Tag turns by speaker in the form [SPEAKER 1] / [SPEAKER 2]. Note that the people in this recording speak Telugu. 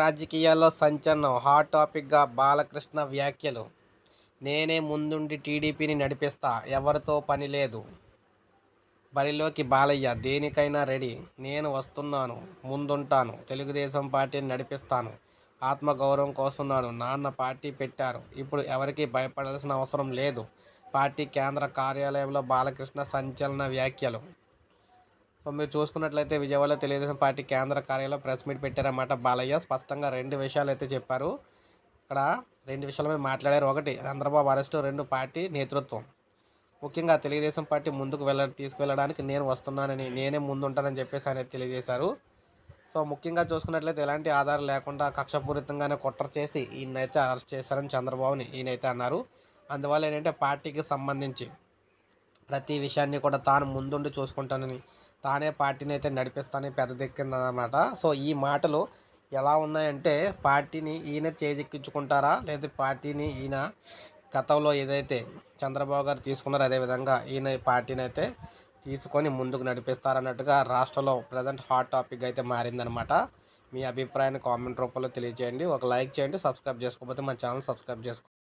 [SPEAKER 1] రాజకీయాల్లో సంచలనం హాట్ టాపిక్గా బాలకృష్ణ వ్యాఖ్యలు నేనే ముందుండి టీడీపీని నడిపిస్తా ఎవరితో పని లేదు బరిలోకి బాలయ్య దేనికైనా రెడీ నేను వస్తున్నాను ముందుంటాను తెలుగుదేశం పార్టీని నడిపిస్తాను ఆత్మగౌరవం కోసున్నాను నాన్న పార్టీ పెట్టారు ఇప్పుడు ఎవరికి భయపడాల్సిన అవసరం లేదు పార్టీ కేంద్ర కార్యాలయంలో బాలకృష్ణ సంచలన వ్యాఖ్యలు సో మీరు చూసుకున్నట్లయితే విజయవాడలో తెలుగుదేశం పార్టీ కేంద్ర కార్యాలయం ప్రెస్ మీట్ పెట్టారన్నమాట బాలయ్య స్పష్టంగా రెండు విషయాలు అయితే చెప్పారు ఇక్కడ రెండు విషయాల మీద మాట్లాడారు ఒకటి చంద్రబాబు అరెస్టు రెండు పార్టీ నేతృత్వం ముఖ్యంగా తెలుగుదేశం పార్టీ ముందుకు వెళ్ళ తీసుకువెళ్ళడానికి నేను వస్తున్నానని నేనే ముందుంటానని చెప్పేసి ఆయన తెలియజేశారు సో ముఖ్యంగా చూసుకున్నట్లయితే ఎలాంటి ఆధారం లేకుండా కక్షపూరితంగానే కుట్ర చేసి ఈయనైతే అరెస్ట్ చేశారని చంద్రబాబుని ఈయనైతే అన్నారు అందువల్ల ఏంటంటే పార్టీకి సంబంధించి ప్రతి విషయాన్ని కూడా తాను ముందుండి చూసుకుంటానని తానే పార్టీని అయితే నడిపిస్తానని పెద్ద దిక్కిందనమాట సో ఈ మాటలు ఎలా ఉన్నాయంటే పార్టీని ఈయన చేజెక్కించుకుంటారా లేదా పార్టీని ఈయన గతంలో ఏదైతే చంద్రబాబు గారు తీసుకున్నారో అదేవిధంగా ఈయన పార్టీని అయితే తీసుకొని ముందుకు నడిపిస్తారన్నట్టుగా రాష్ట్రంలో ప్రజెంట్ హాట్ టాపిక్ అయితే మారిందనమాట మీ అభిప్రాయాన్ని కామెంట్ రూపంలో తెలియజేయండి ఒక లైక్ చేయండి సబ్స్క్రైబ్ చేసుకోకపోతే మా ఛానల్ సబ్స్క్రైబ్ చేసుకోండి